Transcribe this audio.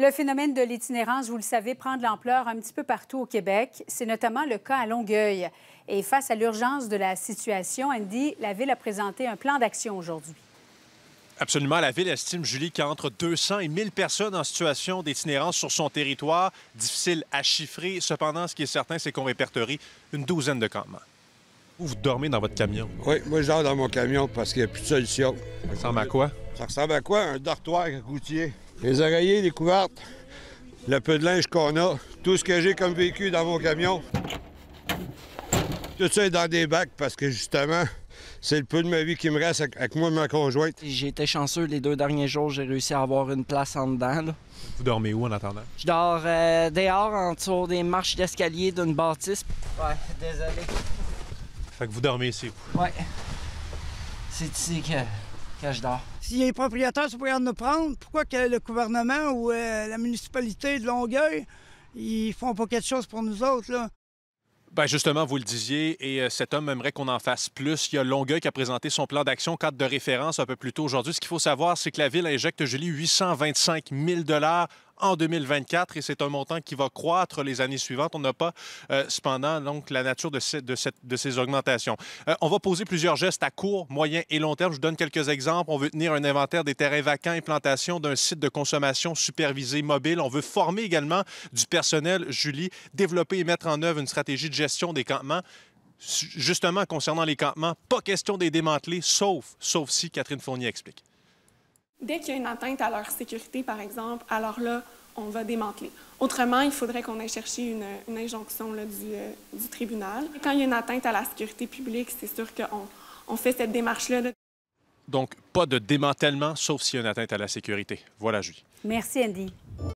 Le phénomène de l'itinérance, vous le savez, prend de l'ampleur un petit peu partout au Québec. C'est notamment le cas à Longueuil. Et face à l'urgence de la situation, Andy, la Ville a présenté un plan d'action aujourd'hui. Absolument. La ville estime, Julie, entre 200 et 1000 personnes en situation d'itinérance sur son territoire, difficile à chiffrer. Cependant, ce qui est certain, c'est qu'on répertorie une douzaine de campements. Vous, vous dormez dans votre camion? Oui, moi, je dors dans mon camion parce qu'il n'y a plus de solution. Ça ressemble à quoi? Ça ressemble à quoi, un dortoir routier? Les oreillers, les couvertes, le peu de linge qu'on a, tout ce que j'ai comme vécu dans mon camion. Tout ça est dans des bacs parce que justement, c'est le peu de ma vie qui me reste avec moi et ma conjointe. J'ai été chanceux les deux derniers jours, j'ai réussi à avoir une place en dedans. Vous dormez où en attendant? Je dors euh, dehors, en des marches d'escalier d'une bâtisse. Ouais, désolé. Fait que vous dormez ici. Ouais. C'est ici que si les propriétaires sont de nous prendre, pourquoi que le gouvernement ou euh, la municipalité de Longueuil, ils font pas quelque chose pour nous autres, là? Bien, justement, vous le disiez, et euh, cet homme aimerait qu'on en fasse plus. Il y a Longueuil qui a présenté son plan d'action, cadre de référence un peu plus tôt aujourd'hui. Ce qu'il faut savoir, c'est que la ville injecte, Julie, 825 000 en 2024 et c'est un montant qui va croître les années suivantes. On n'a pas euh, cependant donc la nature de, ces, augmentations. Euh, on va poser plusieurs gestes à court, moyen et long terme. Je vous donne quelques exemples. On veut tenir un inventaire des terrains vacants, implantation d'un site de consommation supervisé mobile. On veut former également du personnel, Julie, développer et mettre en œuvre une stratégie de gestion des campements justement concernant les campements, pas question des démanteler, sauf, sauf si Catherine Fournier explique. Dès qu'il y a une atteinte à leur sécurité, par exemple, alors là, on va démanteler. Autrement, il faudrait qu'on aille chercher une, injonction là, euh, du, tribunal. Quand il y a une atteinte à la sécurité publique, c'est sûr qu'on fait cette démarche-là. Donc, pas de démantèlement, sauf s'il y a une atteinte à la sécurité. Voilà, Julie. Merci, Andy.